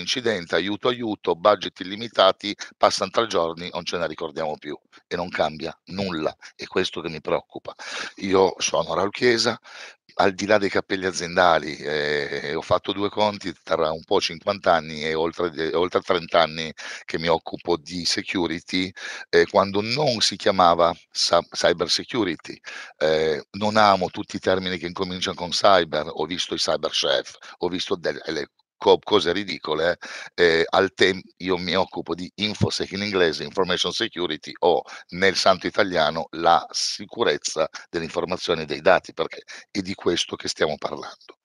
incidente, aiuto aiuto, budget illimitati, passano tre giorni, non ce ne ricordiamo più e non cambia nulla, è questo che mi preoccupa. Io sono Raul Chiesa, al di là dei capelli aziendali, eh, ho fatto due conti tra un po' 50 anni e oltre, oltre 30 anni che mi occupo di security, eh, quando non si chiamava sa- cyber security. Eh, non amo tutti i termini che incominciano con cyber, ho visto i cyber chef, ho visto delle co- cose ridicole, eh, eh al tempo io mi occupo di InfoSec in inglese, Information Security o nel santo italiano la sicurezza dell'informazione e dei dati, perché è di questo che stiamo parlando.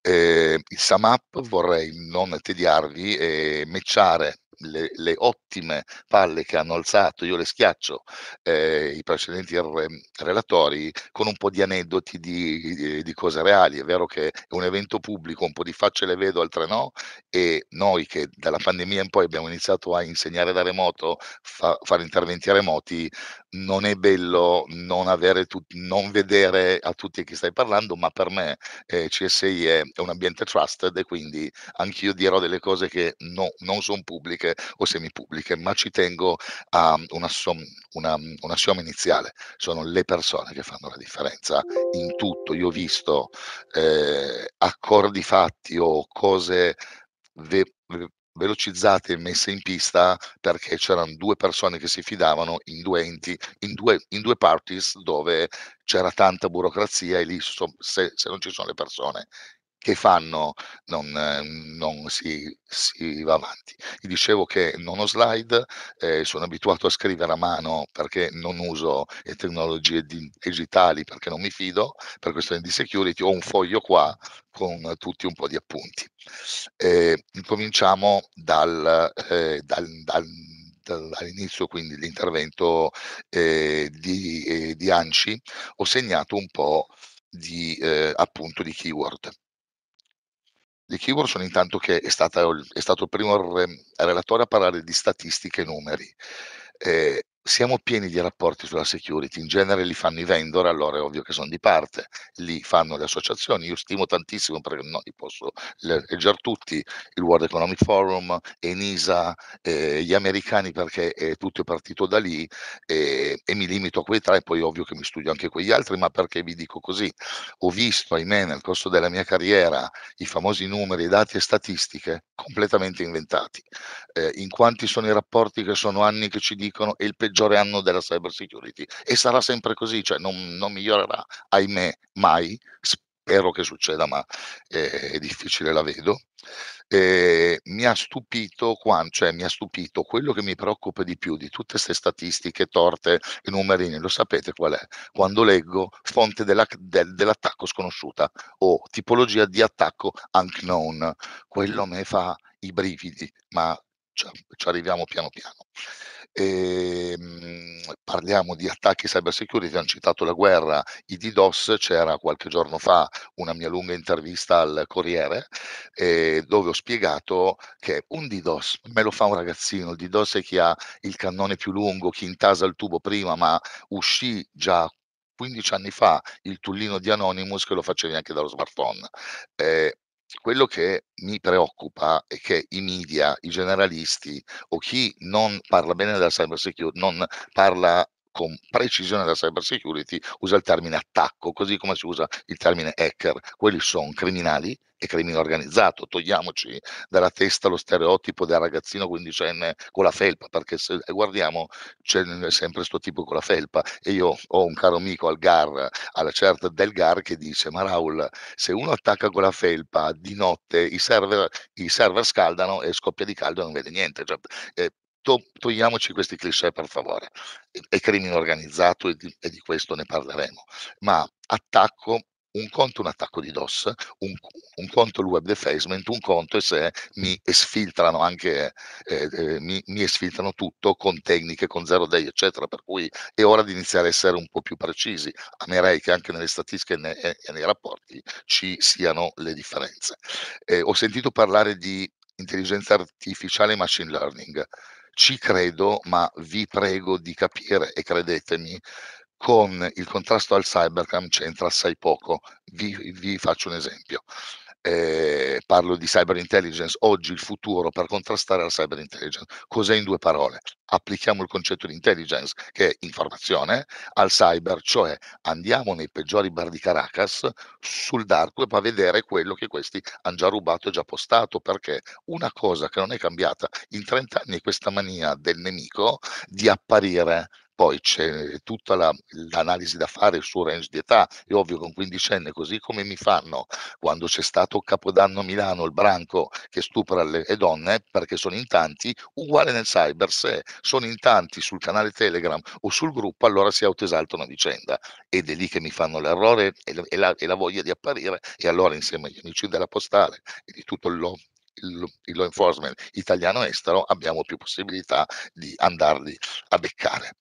Eh, il SAMAP mm. vorrei non tediarvi e eh, mecciare le, le, ottime palle che hanno alzato, io le schiaccio eh, i precedenti re, ehm, relatori con un po' di aneddoti di, di, di, cose reali. È vero che è un evento pubblico, un po' di facce le vedo, altre no, e noi che dalla pandemia in poi abbiamo iniziato a insegnare da remoto, fa, fare interventi remoti, non è bello non, tut- non, vedere a tutti a chi stai parlando, ma per me eh, CSI è, è un ambiente trusted e quindi anch'io dirò delle cose che no, non sono pubbliche pubbliche o semipubbliche, ma ci tengo a um, una, som, um, una, una somma iniziale, sono le persone che fanno la differenza in tutto. Io ho visto eh, accordi fatti o cose ve, velocizzate e messe in pista perché c'erano due persone che si fidavano in due enti, in due, in due parties dove c'era tanta burocrazia e lì so, se, se non ci sono le persone che fanno non, ehm, non si, si, va avanti. Vi dicevo che non ho slide, eh, sono abituato a scrivere a mano perché non uso le eh, tecnologie digitali perché non mi fido, per questione di security ho un foglio qua con tutti un po' di appunti. Eh, cominciamo dal, eh, dal, dal all'inizio quindi l'intervento eh, di, eh, di, Anci ho segnato un po' di, eh, appunto di keyword di Keyworson intanto che è, stata, è stato il primo re, relatore a parlare di statistiche e numeri. Eh, siamo pieni di rapporti sulla security, in genere li fanno i vendor, allora è ovvio che sono di parte, li fanno le associazioni, io stimo tantissimo perché non li posso leggere tutti, il World Economic Forum, ENISA, eh, gli americani perché eh, è tutto partito da lì eh, e mi limito a quei tre, poi è ovvio che mi studio anche quegli altri, ma perché vi dico così, ho visto, ahimè, nel corso della mia carriera i famosi numeri, dati e statistiche completamente inventati, eh, in quanti sono i rapporti che sono anni che ci dicono e il peggiore peggiore anno della cyber security e sarà sempre così, cioè non, non migliorerà, ahimè, mai. Spero che succeda, ma eh, è difficile, la vedo. Eh, mi, ha stupito quando, cioè, mi ha stupito quello che mi preoccupa di più di tutte queste statistiche torte e numerini, lo sapete qual è? Quando leggo fonte della, de, dell'attacco sconosciuta o tipologia di attacco unknown, quello a me fa i brividi, ma ci, ci arriviamo piano piano e, ehm, mh, parliamo di attacchi cyber security, hanno citato la guerra, i DDoS, c'era qualche giorno fa una mia lunga intervista al Corriere eh, dove ho spiegato che un DDoS, me lo fa un ragazzino, il DDoS è chi ha il cannone più lungo, chi intasa il tubo prima, ma uscì già 15 anni fa il tullino di Anonymous che lo facevi anche dallo smartphone. Eh, quello che mi preoccupa è che i media, i generalisti o chi non parla bene della cyber security, non parla con precisione della cyber security, usa il termine attacco, così come si usa il termine hacker. Quelli sono criminali e crimine organizzato. Togliamoci dalla testa lo stereotipo del ragazzino quindicenne con la felpa, perché se eh, guardiamo c'è sempre questo tipo con la felpa. E io ho un caro amico al GAR, alla certa del GAR, che dice: Ma Raul, se uno attacca con la felpa di notte, i server, i server scaldano e scoppia di caldo e non vede niente. Cioè, eh, togliamoci questi cliché per favore. È crimine organizzato e di, e di questo ne parleremo. Ma attacco un conto un attacco di DOS, un, un conto il web defacement, un conto è se mi esfiltrano anche, eh, eh, mi, mi, esfiltrano tutto con tecniche, con zero day, eccetera. Per cui è ora di iniziare a essere un po' più precisi. Amerei che anche nelle statistiche ne, e, e nei rapporti ci siano le differenze. Eh, ho sentito parlare di intelligenza artificiale e machine learning. Ci credo, ma vi prego di capire e credetemi con il contrasto al cybercrime c'entra assai poco. Vi, vi faccio un esempio. Eh, parlo di cyber intelligence, oggi il futuro per contrastare la cyber intelligence. Cos'è in due parole? Applichiamo il concetto di intelligence, che è informazione, al cyber, cioè andiamo nei peggiori bar di Caracas sul dark web a vedere quello che questi hanno già rubato e già postato, perché una cosa che non è cambiata in 30 anni è questa mania del nemico di apparire poi c'è eh, tutta la, l'analisi da fare, il suo range di età, è ovvio che un quindicenne così come mi fanno quando c'è stato Capodanno a Milano, il branco che stupra le donne, perché sono in tanti, uguale nel cyber, se sono in tanti sul canale Telegram o sul gruppo, allora si autoesaltano a vicenda ed è lì che mi fanno l'errore e la, e la voglia di apparire e allora insieme agli amici della postale e di tutto il il law enforcement italiano estero abbiamo più possibilità di andarli a beccare.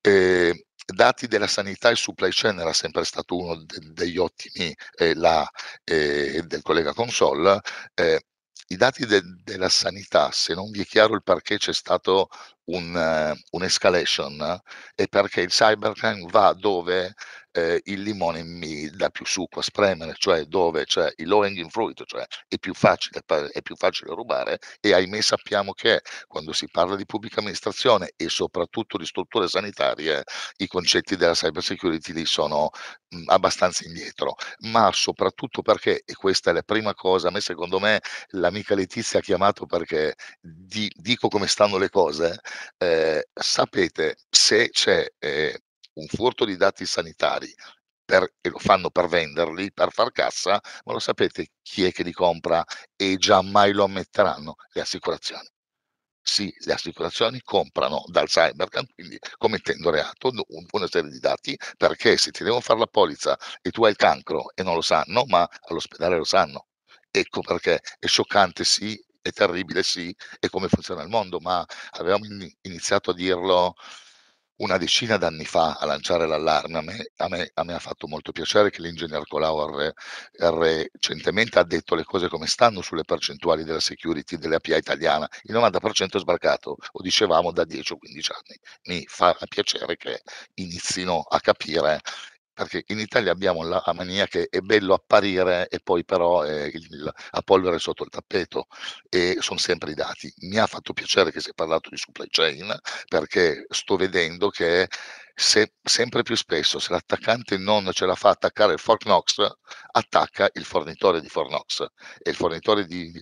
Eh, dati della sanità e supply chain era sempre stato uno de- degli ottimi eh, là, eh, del collega Consol. Eh, I dati de- della sanità, se non vi è chiaro il perché c'è stato un, eh, un'escalation è eh, perché il cybercrime va dove eh, il limone mi dà più succo a spremere, cioè dove c'è il low hanging fruit, cioè è più, facile, è più facile rubare e ahimè sappiamo che quando si parla di pubblica amministrazione e soprattutto di strutture sanitarie i concetti della cyber security lì sono mh, mm, abbastanza indietro, ma soprattutto perché, e questa è la prima cosa, a me secondo me l'amica Letizia ha chiamato perché di, dico come stanno le cose, eh, sapete se c'è eh, un furto di dati sanitari per, e lo fanno per venderli, per far cassa, ma lo sapete chi è che li compra e già mai lo ammetteranno? Le assicurazioni. Sì, le assicurazioni comprano dal cyber, quindi commettendo reato una serie di dati, perché se ti devono fare la polizza e tu hai il cancro e non lo sanno, ma all'ospedale lo sanno, ecco perché è scioccante sì è terribile, sì, e come funziona il mondo, ma avevamo iniziato a dirlo una decina d'anni fa a lanciare l'allarme. A me, a me, a me ha fatto molto piacere che l'ingegner Colau R, R, recentemente ha detto le cose come stanno sulle percentuali della security dell'API italiana. Il 90% è sbarcato, lo dicevamo da 10 o 15 anni. Mi fa piacere che inizino a capire perché in Italia abbiamo la, mania che è bello apparire e poi però eh, è il, a polvere sotto il tappeto e sono sempre i dati. Mi ha fatto piacere che si è parlato di supply chain perché sto vedendo che se, sempre più spesso se l'attaccante non ce la fa attaccare il Fornox, attacca il fornitore di Fornox e il fornitore di,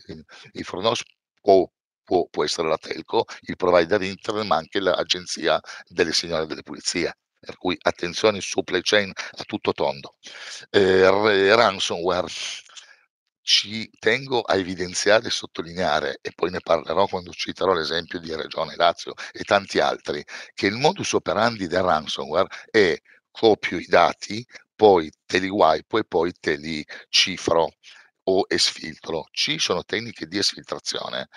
di Fortnox può Può, può, essere la telco, il provider internet, ma anche l'agenzia delle signore delle pulizie per cui attenzione supply chain a tutto tondo. Eh, ransomware, ci tengo a evidenziare e sottolineare, e poi ne parlerò quando citerò l'esempio di Regione Lazio e tanti altri, che il modus operandi del ransomware è copio i dati, poi te li wipe e poi te li cifro o esfiltro. Ci sono tecniche di esfiltrazione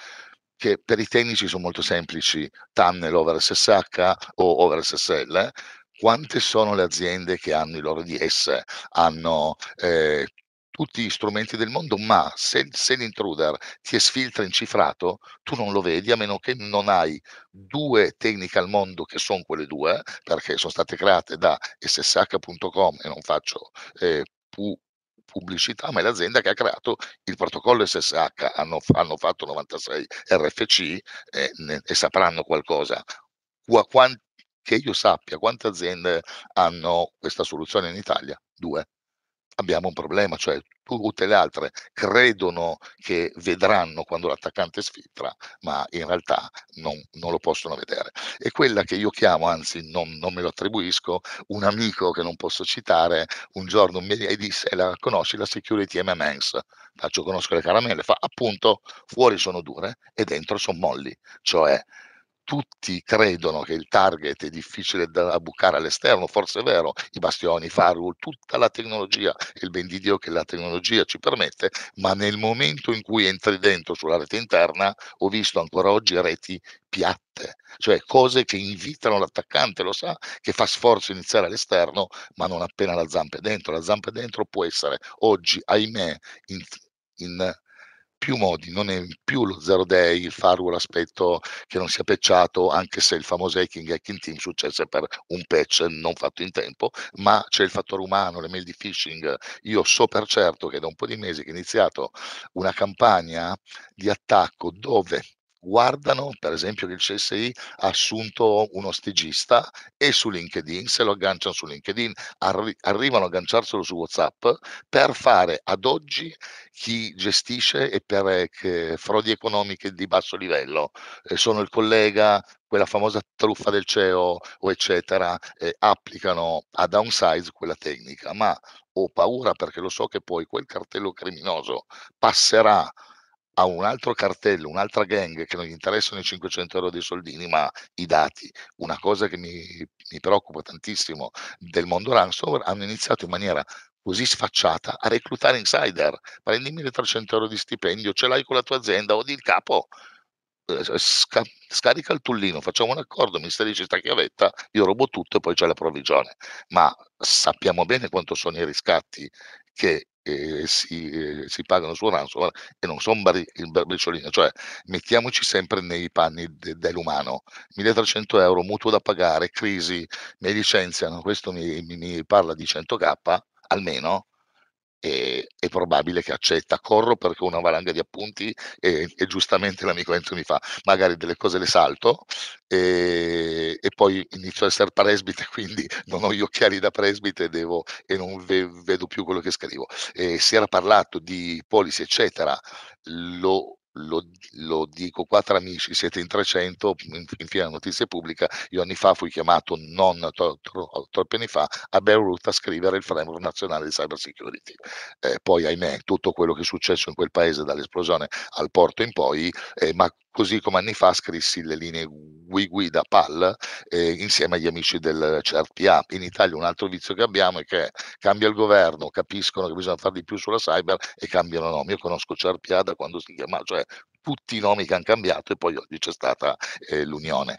che per i tecnici sono molto semplici, tunnel over SSH o over SSL, quante sono le aziende che hanno i loro DS, hanno eh, tutti gli strumenti del mondo, ma se, se l'intruder ti esfiltra in cifrato, tu non lo vedi a meno che non hai due tecniche al mondo che sono quelle due, perché sono state create da ssh.com e non faccio eh, pu- pubblicità, ma è l'azienda che ha creato il protocollo SSH, hanno, hanno fatto 96 RFC eh, ne, e sapranno qualcosa. Qua, quanti che io sappia quante aziende hanno questa soluzione in Italia? Due. Abbiamo un problema, cioè tutte le altre credono che vedranno quando l'attaccante sfiltra, ma in realtà non, non, lo possono vedere. E quella che io chiamo, anzi non, non, me lo attribuisco, un amico che non posso citare, un giorno mi disse, la, conosci la security MMS? Faccio conoscere le caramelle, fa appunto fuori sono dure e dentro sono molli, cioè tutti credono che il target è difficile da bucare all'esterno, forse è vero, i bastioni, i firewall, tutta la tecnologia, il ben di Dio che la tecnologia ci permette, ma nel momento in cui entri dentro sulla rete interna ho visto ancora oggi reti piatte, cioè cose che invitano l'attaccante, lo sa, che fa sforzo iniziare all'esterno, ma non appena la zampa è dentro, la zampa è dentro può essere oggi, ahimè, in, in più modi, non è più lo zero day, il firewall aspetto che non sia patchato, anche se il famoso hacking hacking team successe per un patch non fatto in tempo, ma c'è il fattore umano, le mail di phishing. Io so per certo che da un po' di mesi che è iniziato una campagna di attacco dove guardano per esempio che il CSI ha assunto uno stigista e su LinkedIn, se lo agganciano su LinkedIn, arri- arrivano a agganciarselo su WhatsApp per fare ad oggi chi gestisce e per eh, frodi economiche di basso livello. Eh, sono il collega, quella famosa truffa del CEO o eccetera, eh, applicano a downsize quella tecnica, ma ho paura perché lo so che poi quel cartello criminoso passerà a un altro cartello, un'altra gang che non gli interessano i 500 euro dei soldini, ma i dati. Una cosa che mi, mi preoccupa tantissimo del mondo ransomware, hanno iniziato in maniera così sfacciata a reclutare insider. Prendi 1300 euro di stipendio, ce l'hai con la tua azienda odi il capo. Eh, sca- scarica il tullino, facciamo un accordo, mi strisci sta chiavetta, io rubo tutto e poi c'è la provvigione. Ma sappiamo bene quanto sono i riscatti che eh, si, eh, si, pagano su ransomware e non sono bar- briciolina, cioè mettiamoci sempre nei panni de- dell'umano, 1300 euro mutuo da pagare, crisi, mi licenziano, questo mi, mi, mi parla di 100k almeno, e, è probabile che accetta, corro perché ho una valanga di appunti e, e giustamente l'amico Enzo mi fa, magari delle cose le salto e, e, poi inizio a essere presbite, quindi non ho gli occhiali da presbite devo, e non ve, vedo più quello che scrivo. E si era parlato di policy, eccetera, lo lo, lo, dico qua tra amici, siete in 300, in, in fine notizia pubblica, io anni fa fui chiamato, non tro, tro, troppi anni fa, a Beirut a scrivere il framework nazionale di cyber security. Eh, poi ahimè tutto quello che è successo in quel paese dall'esplosione al porto in poi, eh, ma così come anni fa scrissi le linee guida PAL eh, insieme agli amici del CERPA. In Italia un altro vizio che abbiamo è che cambia il governo, capiscono che bisogna fare di più sulla cyber e cambiano nomi. Io conosco CERPA da quando si chiama, cioè tutti i nomi che hanno cambiato e poi oggi c'è stata eh, l'unione.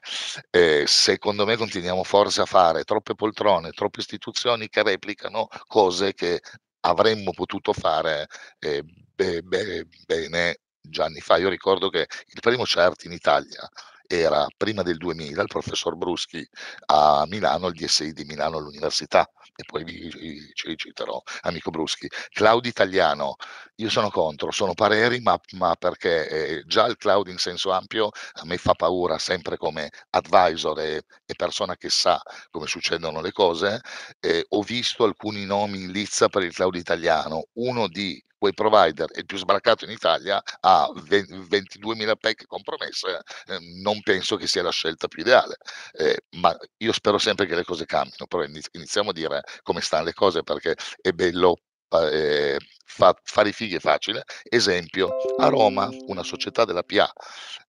Eh, secondo me continuiamo forse a fare troppe poltrone, troppe istituzioni che replicano cose che avremmo potuto fare eh, beh, beh, bene già anni fa. Io ricordo che il primo CERT in Italia era prima del 2000 il professor Bruschi a Milano, il DSI di Milano all'università, e poi vi, vi, ci riciterò, amico Bruschi. Cloud italiano, io sono contro, sono pareri, ma, ma perché eh, già il cloud in senso ampio a me fa paura sempre come advisor e, e persona che sa come succedono le cose. Eh, ho visto alcuni nomi in lizza per il cloud italiano, uno di quel provider è il più sbarcato in Italia, ha 22.000 pack compromesse, eh, eh, non penso che sia la scelta più ideale. Eh, ma io spero sempre che le cose cambino, però iniziamo a dire come stanno le cose perché è bello eh, fare i figli è facile. Esempio, a Roma una società della PA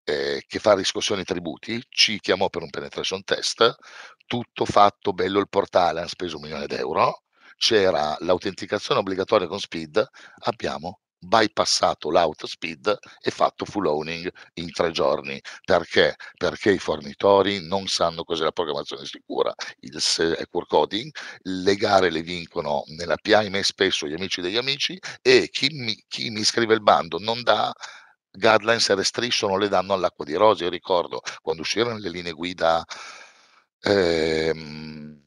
eh, che fa riscossione tributi ci chiamò per un penetration test, tutto fatto bello il portale, hanno speso un milione d'euro, c'era l'autenticazione obbligatoria con SPID, abbiamo bypassato l'auto speed e fatto full owning in tre giorni. Perché? Perché i fornitori non sanno cos'è la programmazione sicura, il secure coding, le gare le vincono nella PIME spesso gli amici degli amici e chi mi, chi mi scrive il bando non dà guidelines e restriction, le danno all'acqua di rose. Io ricordo quando uscirono le linee guida... Ehm,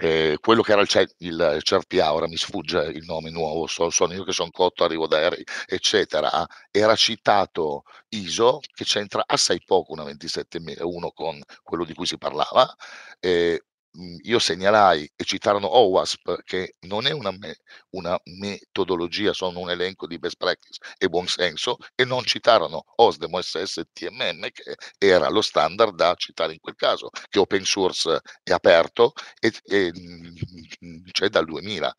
eh, quello che era il, C- il Cerpia, ora mi sfugge il nome nuovo, so, sono io che sono cotto, arrivo da Eri, eccetera, ah, era citato ISO, che c'entra assai poco una 27001 con quello di cui si parlava, eh, Mhmm, io segnalai e citarono OWASP, che non è una, me, una, metodologia, sono un elenco di best practice e buonsenso, e non citarono OSDEM OSS TMM, che era lo standard da citare in quel caso, che open source è aperto e, e mhmm, c'è dal 2000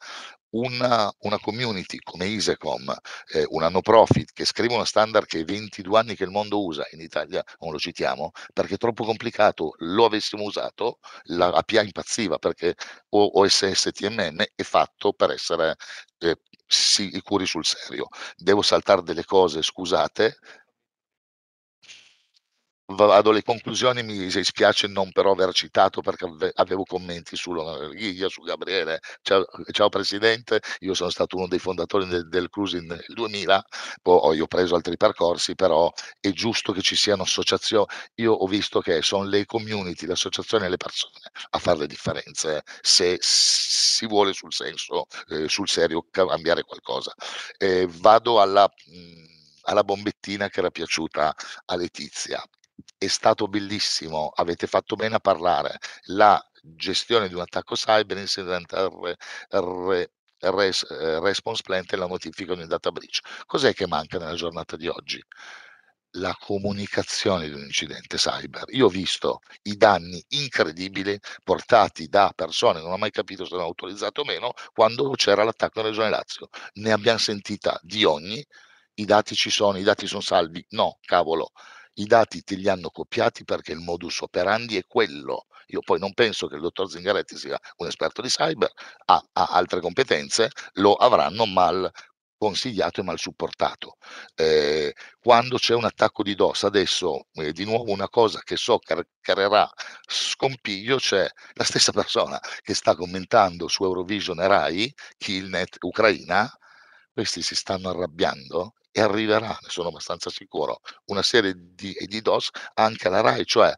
una, una, community come Isecom, eh, una no profit che scrive uno standard che è 22 anni che il mondo usa, in Italia non lo citiamo, perché è troppo complicato, lo avessimo usato, la API impazziva perché OSSTMM è fatto per essere eh, sicuri sul serio. Devo saltare delle cose, scusate, vado alle conclusioni, mi dispiace non però aver citato perché avevo commenti su Ghiglia, su Gabriele, ciao, ciao, Presidente, io sono stato uno dei fondatori del, del Cruising nel 2000, poi ho preso altri percorsi, però è giusto che ci siano associazioni, io ho visto che sono le community, le associazioni e le persone a fare le differenze se si vuole sul senso, eh, sul serio cambiare qualcosa. Eh, vado alla... Mh, mm, alla bombettina che era piaciuta a Letizia è stato bellissimo, avete fatto bene a parlare, la gestione di un attacco cyber, incident re, re, res, eh, response plan e la notifica di un data breach. Cos'è che manca nella giornata di oggi? la comunicazione di un incidente cyber. Io ho visto i danni incredibili portati da persone, non ho mai capito se erano autorizzate o meno, quando c'era l'attacco in regione Lazio. Ne abbiamo sentita di ogni, i dati ci sono, i dati sono salvi, no, cavolo, i dati te li hanno copiati perché il modus operandi è quello. Io poi non penso che il dottor Zingaretti sia un esperto di cyber, ha, ha altre competenze, lo avranno mal consigliato e mal supportato. Eh, quando c'è un attacco di DOS, adesso eh, di nuovo una cosa che so car- creerà scompiglio, c'è la stessa persona che sta commentando su Eurovision e Rai, Killnet Ucraina, questi si stanno arrabbiando e arriverà, ne sono abbastanza sicuro, una serie di, di DOS anche alla RAI, cioè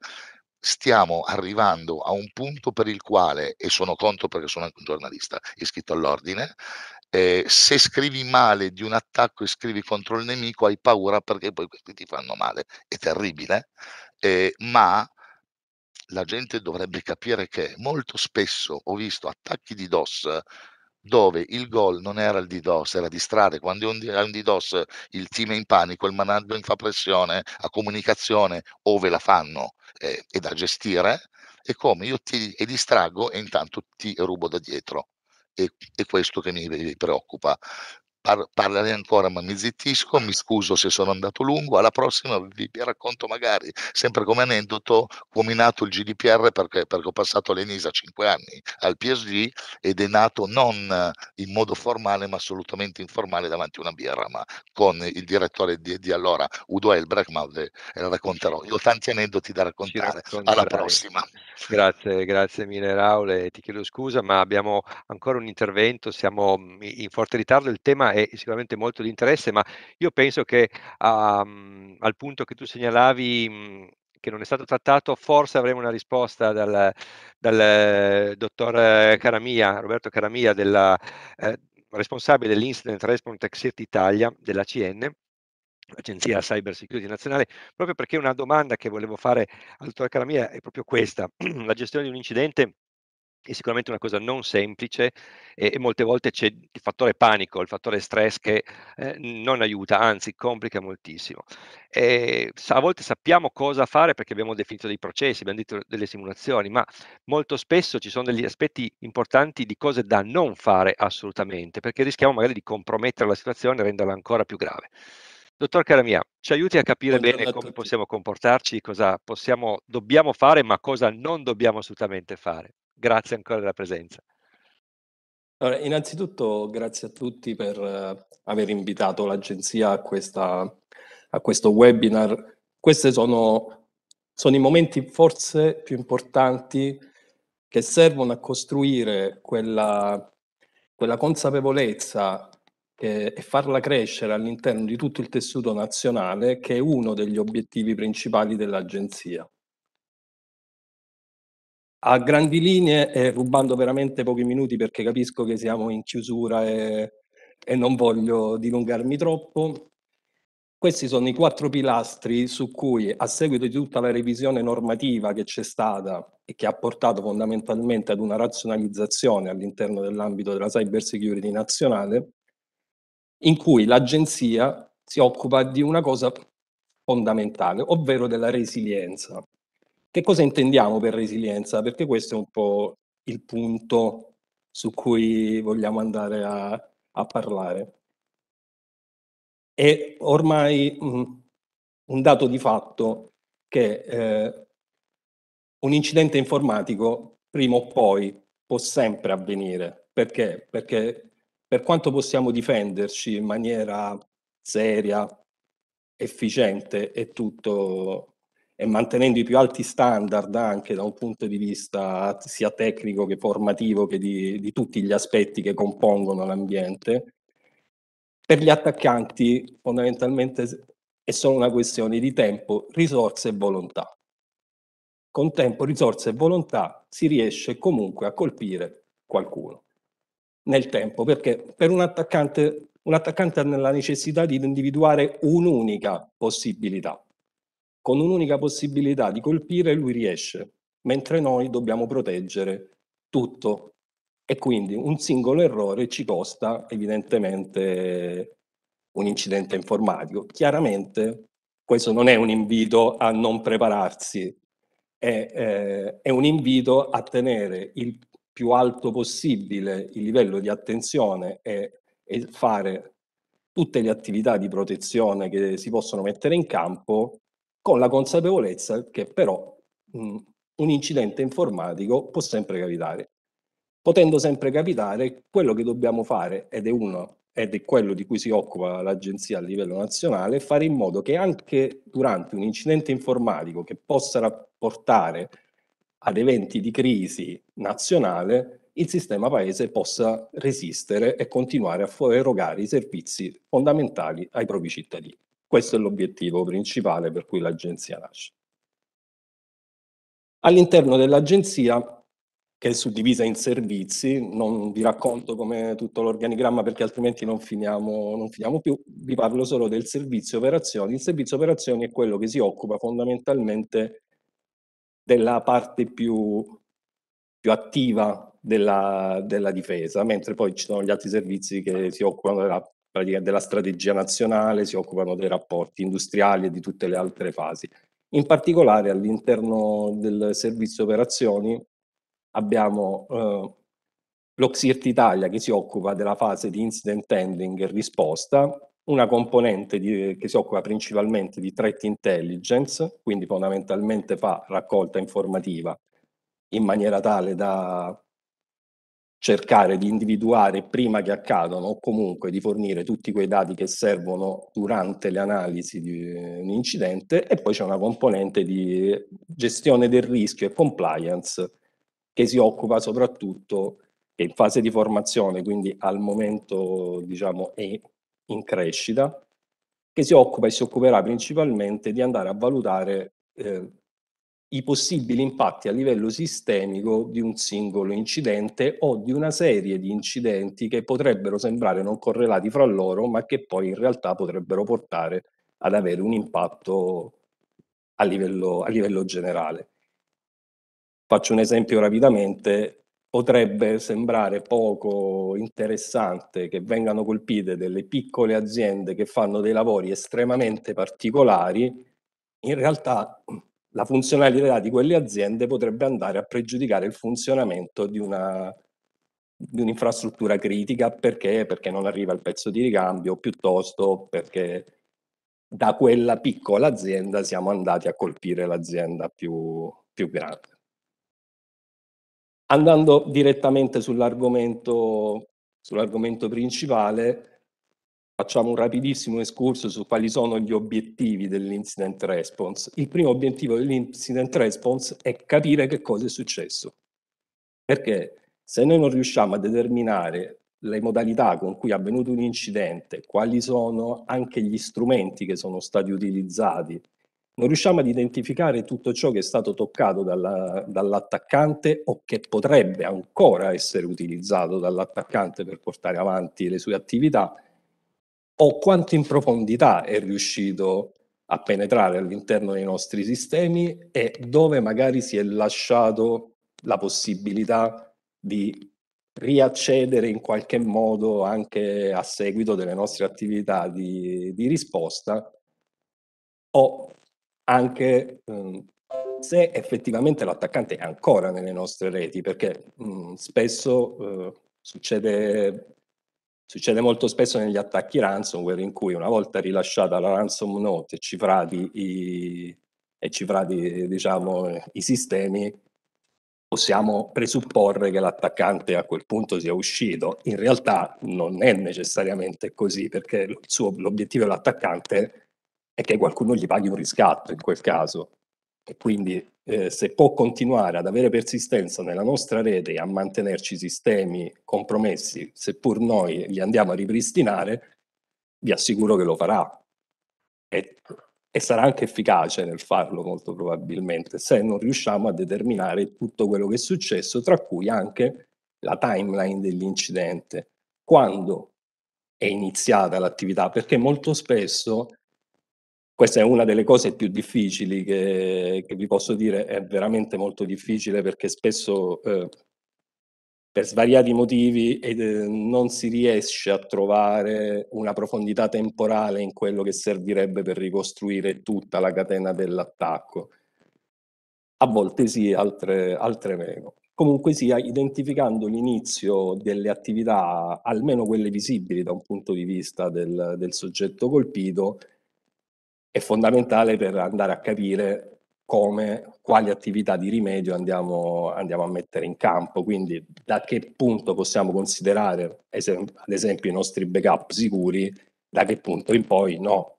stiamo arrivando a un punto per il quale, e sono contro perché sono anche un giornalista iscritto all'ordine, eh, se scrivi male di un attacco e scrivi contro il nemico hai paura perché poi questi ti fanno male, è terribile, eh, ma la gente dovrebbe capire che molto spesso ho visto attacchi di DOS dove il gol non era il DDoS, era di strade. Quando è un DDoS il team è in panico, il management fa pressione a comunicazione ove la fanno eh, da gestire, e come io ti e distraggo e intanto ti rubo da dietro. E, e questo che mi preoccupa par- parlerei ancora, ma mi zittisco, mi scuso se sono andato lungo, alla prossima vi, racconto magari, sempre come aneddoto, come è nato il GDPR perché, perché ho passato all'Enisa 5 anni al PSG ed è nato non in modo formale ma assolutamente informale davanti a una birra, ma con il direttore di, di allora, Udo Elbrecht, ma ve, ve la racconterò. Io ho tanti aneddoti da raccontare, alla prossima. Grazie, grazie mille Raul e ti chiedo scusa ma abbiamo ancora un intervento, siamo in forte ritardo, il tema è sicuramente molto di interesse, ma io penso che um, al punto che tu segnalavi mhmm, che non è stato trattato, forse avremo una risposta dal, dal dottor Caramia, Roberto Caramia, della, eh, responsabile dell'Incident Response Tech Italia dell'ACN, l'Agenzia Cyber Security Nazionale, proprio perché una domanda che volevo fare al dottor Caramia è proprio questa, la gestione di un incidente è sicuramente una cosa non semplice e, e, molte volte c'è il fattore panico, il fattore stress che eh, non aiuta, anzi complica moltissimo. E, eh, a volte sappiamo cosa fare perché abbiamo definito dei processi, abbiamo detto delle simulazioni, ma molto spesso ci sono degli aspetti importanti di cose da non fare assolutamente, perché rischiamo magari di compromettere la situazione e renderla ancora più grave. Dottor Caramia, ci aiuti a capire Buongiorno bene a come tutti. possiamo comportarci, cosa possiamo, dobbiamo fare, ma cosa non dobbiamo assolutamente fare. Grazie ancora della presenza. Allora, innanzitutto grazie a tutti per uh, aver invitato l'agenzia a, questa, a, questo webinar. Questi sono, sono i momenti forse più importanti che servono a costruire quella, quella consapevolezza e farla crescere all'interno di tutto il tessuto nazionale, che è uno degli obiettivi principali dell'agenzia. A grandi linee, eh, rubando veramente pochi minuti perché capisco che siamo in chiusura e, e non voglio dilungarmi troppo, questi sono i quattro pilastri su cui, a seguito di tutta la revisione normativa che c'è stata e che ha portato fondamentalmente ad una razionalizzazione all'interno dell'ambito della cyber security nazionale, in cui l'agenzia si occupa di una cosa fondamentale, ovvero della resilienza. Che cosa intendiamo per resilienza? Perché questo è un po' il punto su cui vogliamo andare a, a parlare. È ormai mh, un dato di fatto che eh, un incidente informatico prima o poi può sempre avvenire. Perché? Perché per quanto possiamo difenderci in maniera seria, efficiente e tutto, e mantenendo i più alti standard anche da un punto di vista sia tecnico che formativo che di, di tutti gli aspetti che compongono l'ambiente, per gli attaccanti fondamentalmente è solo una questione di tempo, risorse e volontà. Con tempo, risorse e volontà si riesce comunque a colpire qualcuno nel tempo, perché per un attaccante, un attaccante ha la necessità di individuare un'unica possibilità con un'unica possibilità di colpire lui riesce, mentre noi dobbiamo proteggere tutto. E quindi un singolo errore ci costa evidentemente un incidente informatico. Chiaramente questo non è un invito a non prepararsi, è, eh, è un invito a tenere il più alto possibile il livello di attenzione e, e fare tutte le attività di protezione che si possono mettere in campo con la consapevolezza che però mh, un incidente informatico può sempre capitare. Potendo sempre capitare, quello che dobbiamo fare, ed è, uno, ed è quello di cui si occupa l'agenzia a livello nazionale, è fare in modo che anche durante un incidente informatico che possa rapportare ad eventi di crisi nazionale, il sistema paese possa resistere e continuare a erogare i servizi fondamentali ai propri cittadini. Questo è l'obiettivo principale per cui l'agenzia nasce. All'interno dell'agenzia, che è suddivisa in servizi, non vi racconto come tutto l'organigramma perché altrimenti non finiamo, non finiamo più, vi parlo solo del servizio operazioni. Il servizio operazioni è quello che si occupa fondamentalmente della parte più, più attiva della, della, difesa, mentre poi ci sono gli altri servizi che si occupano della della strategia nazionale, si occupano dei rapporti industriali e di tutte le altre fasi. In particolare all'interno del servizio operazioni abbiamo eh, l'Oxirt Italia che si occupa della fase di incident handling e risposta, una componente di, che si occupa principalmente di threat intelligence, quindi fondamentalmente fa raccolta informativa in maniera tale da cercare di individuare prima che accadano o comunque di fornire tutti quei dati che servono durante le analisi di eh, un incidente e poi c'è una componente di gestione del rischio e compliance che si occupa soprattutto che in fase di formazione, quindi al momento diciamo è in crescita, che si occupa e si occuperà principalmente di andare a valutare eh, i possibili impatti a livello sistemico di un singolo incidente o di una serie di incidenti che potrebbero sembrare non correlati fra loro, ma che poi in realtà potrebbero portare ad avere un impatto a livello, a livello generale. Faccio un esempio rapidamente, potrebbe sembrare poco interessante che vengano colpite delle piccole aziende che fanno dei lavori estremamente particolari, in realtà la funzionalità di quelle aziende potrebbe andare a pregiudicare il funzionamento di, una, di un'infrastruttura critica perché, perché non arriva il pezzo di ricambio, piuttosto perché da quella piccola azienda siamo andati a colpire l'azienda più, più grande. Andando direttamente sull'argomento, sull'argomento principale, Facciamo un rapidissimo escurso su quali sono gli obiettivi dell'incident response. Il primo obiettivo dell'incident response è capire che cosa è successo. Perché se noi non riusciamo a determinare le modalità con cui è avvenuto un incidente, quali sono anche gli strumenti che sono stati utilizzati, non riusciamo ad identificare tutto ciò che è stato toccato dalla, dall'attaccante o che potrebbe ancora essere utilizzato dall'attaccante per portare avanti le sue attività, o quanto in profondità è riuscito a penetrare all'interno dei nostri sistemi e dove magari si è lasciato la possibilità di riaccedere in qualche modo anche a seguito delle nostre attività di, di risposta o anche mh, mm, se effettivamente l'attaccante è ancora nelle nostre reti, perché mh, mm, spesso eh, succede Succede molto spesso negli attacchi ransomware in cui una volta rilasciata la ransom note e cifrati i, e cifrati, diciamo, i sistemi, possiamo presupporre che l'attaccante a quel punto sia uscito. In realtà non è necessariamente così, perché suo, l'obiettivo dell'attaccante è che qualcuno gli paghi un riscatto in quel caso. E quindi eh, se può continuare ad avere persistenza nella nostra rete e a mantenerci sistemi compromessi, seppur noi li andiamo a ripristinare, vi assicuro che lo farà. E, e sarà anche efficace nel farlo molto probabilmente, se non riusciamo a determinare tutto quello che è successo, tra cui anche la timeline dell'incidente, quando è iniziata l'attività, perché molto spesso questa è una delle cose più difficili che, che vi posso dire, è veramente molto difficile perché spesso eh, per svariati motivi ed, eh, non si riesce a trovare una profondità temporale in quello che servirebbe per ricostruire tutta la catena dell'attacco. A volte sì, altre, altre meno. Comunque sia, identificando l'inizio delle attività, almeno quelle visibili da un punto di vista del, del soggetto colpito, è fondamentale per andare a capire come, quali attività di rimedio andiamo, andiamo, a mettere in campo, quindi da che punto possiamo considerare ad esempio i nostri backup sicuri, da che punto in poi no,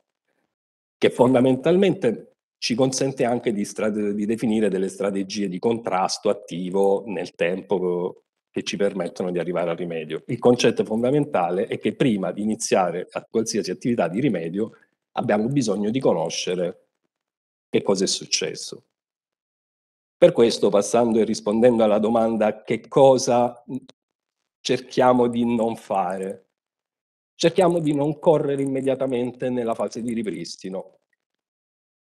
che fondamentalmente ci consente anche di, strate- di definire delle strategie di contrasto attivo nel tempo che ci permettono di arrivare al rimedio. Il concetto fondamentale è che prima di iniziare a qualsiasi attività di rimedio abbiamo bisogno di conoscere che cosa è successo. Per questo, passando e rispondendo alla domanda che cosa cerchiamo di non fare, cerchiamo di non correre immediatamente nella fase di ripristino.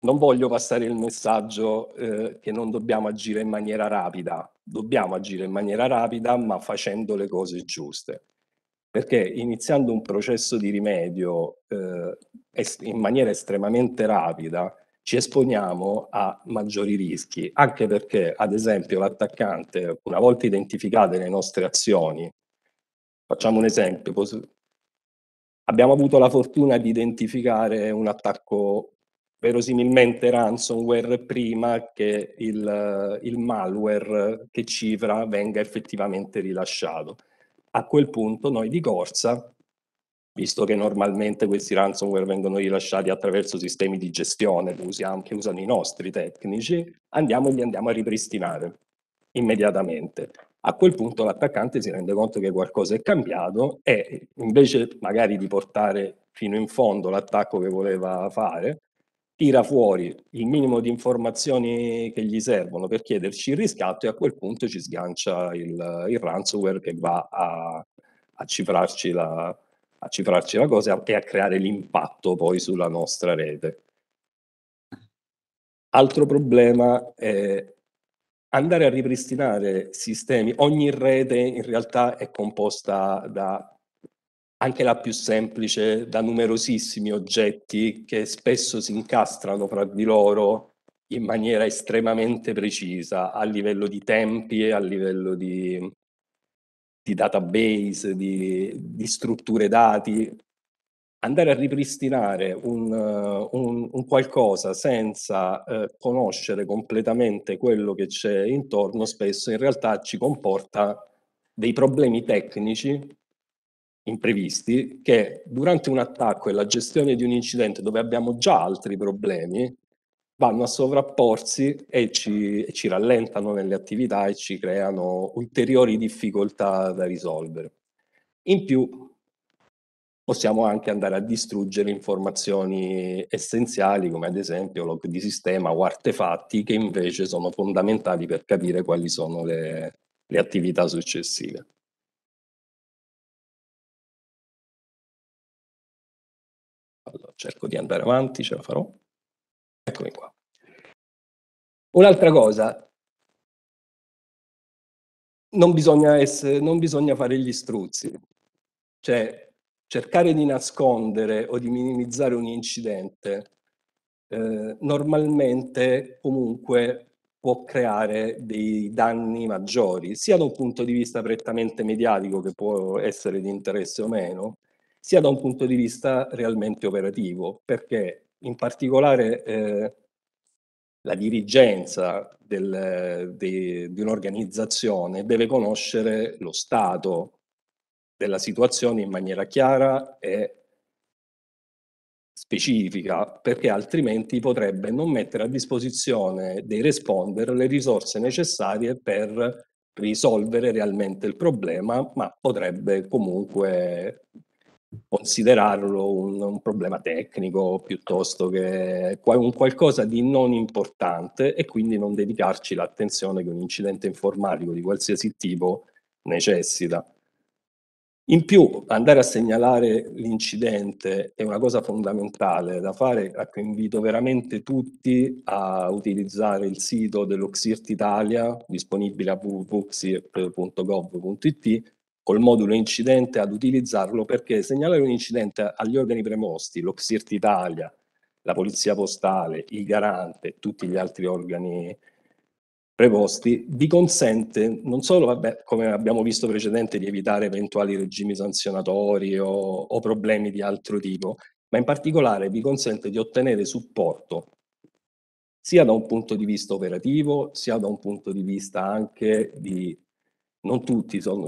Non voglio passare il messaggio eh, che non dobbiamo agire in maniera rapida, dobbiamo agire in maniera rapida ma facendo le cose giuste perché iniziando un processo di rimedio eh, in maniera estremamente rapida ci esponiamo a maggiori rischi, anche perché ad esempio l'attaccante, una volta identificate le nostre azioni, facciamo un esempio, abbiamo avuto la fortuna di identificare un attacco verosimilmente ransomware prima che il, il malware che cifra venga effettivamente rilasciato a quel punto noi di Corsa, visto che normalmente questi ransomware vengono rilasciati attraverso sistemi di gestione che, usiamo, che usano i nostri tecnici, andiamo e li andiamo a ripristinare immediatamente. A quel punto l'attaccante si rende conto che qualcosa è cambiato e invece magari di portare fino in fondo l'attacco che voleva fare, tira fuori il minimo di informazioni che gli servono per chiederci il riscatto e a quel punto ci sgancia il, il ransomware che va a, a, cifrarci la, a cifrarci la cosa e a creare l'impatto poi sulla nostra rete. Altro problema è andare a ripristinare sistemi. Ogni rete in realtà è composta da anche la più semplice, da numerosissimi oggetti che spesso si incastrano fra di loro in maniera estremamente precisa a livello di tempi, a livello di, di database, di, di, strutture dati. Andare a ripristinare un, un, un qualcosa senza eh, conoscere completamente quello che c'è intorno spesso in realtà ci comporta dei problemi tecnici imprevisti che durante un attacco e la gestione di un incidente dove abbiamo già altri problemi vanno a sovrapporsi e ci, e ci rallentano nelle attività e ci creano ulteriori difficoltà da risolvere. In più possiamo anche andare a distruggere informazioni essenziali come ad esempio log di sistema o artefatti che invece sono fondamentali per capire quali sono le, le attività successive. cerco di andare avanti, ce la farò. Eccomi qua. Un'altra cosa, non bisogna, essere, non bisogna fare gli struzzi, cioè cercare di nascondere o di minimizzare un incidente eh, normalmente comunque può creare dei danni maggiori, sia da un punto di vista prettamente mediatico che può essere di interesse o meno, sia da un punto di vista realmente operativo, perché in particolare eh, la dirigenza del, de, di un'organizzazione deve conoscere lo stato della situazione in maniera chiara e specifica, perché altrimenti potrebbe non mettere a disposizione dei responder le risorse necessarie per risolvere realmente il problema, ma potrebbe comunque considerarlo un, un, problema tecnico piuttosto che un qualcosa di non importante e quindi non dedicarci l'attenzione che un incidente informatico di qualsiasi tipo necessita. In più, andare a segnalare l'incidente è una cosa fondamentale da fare, ecco, invito veramente tutti a utilizzare il sito dell'Oxirt Italia, disponibile a www.xirt.gov.it, col modulo incidente ad utilizzarlo perché segnalare un incidente agli organi premosti, lo XIRT Italia, la Polizia Postale, il Garante tutti gli altri organi preposti, vi consente non solo, vabbè, come abbiamo visto precedente, di evitare eventuali regimi sanzionatori o, o problemi di altro tipo, ma in particolare vi consente di ottenere supporto sia da un punto di vista operativo, sia da un punto di vista anche di, non tutti, sono,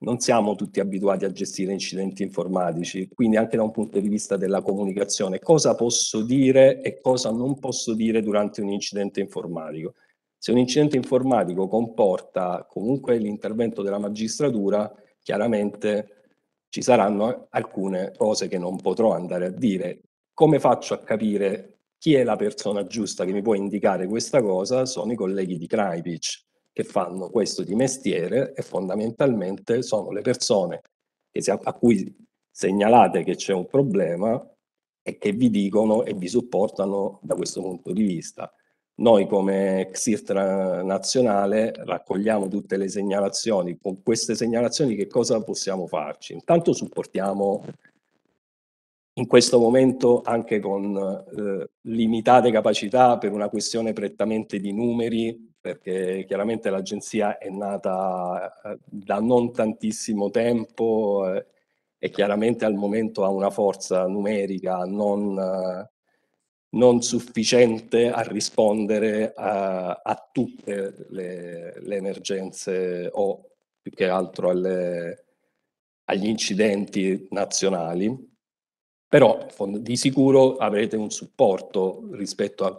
non siamo tutti abituati a gestire incidenti informatici, quindi anche da un punto di vista della comunicazione, cosa posso dire e cosa non posso dire durante un incidente informatico. Se un incidente informatico comporta comunque l'intervento della magistratura, chiaramente ci saranno alcune cose che non potrò andare a dire. Come faccio a capire chi è la persona giusta che mi può indicare questa cosa? Sono i colleghi di CryPitch, che fanno questo di mestiere e fondamentalmente sono le persone a cui segnalate che c'è un problema e che vi dicono e vi supportano da questo punto di vista. Noi come XIRT nazionale raccogliamo tutte le segnalazioni, con queste segnalazioni che cosa possiamo farci? Intanto supportiamo in questo momento anche con eh, limitate capacità per una questione prettamente di numeri perché chiaramente l'agenzia è nata eh, da non tantissimo tempo eh, e chiaramente al momento ha una forza numerica non, eh, non sufficiente a rispondere a, a tutte le, le, emergenze o più che altro alle, agli incidenti nazionali però di sicuro avrete un supporto rispetto a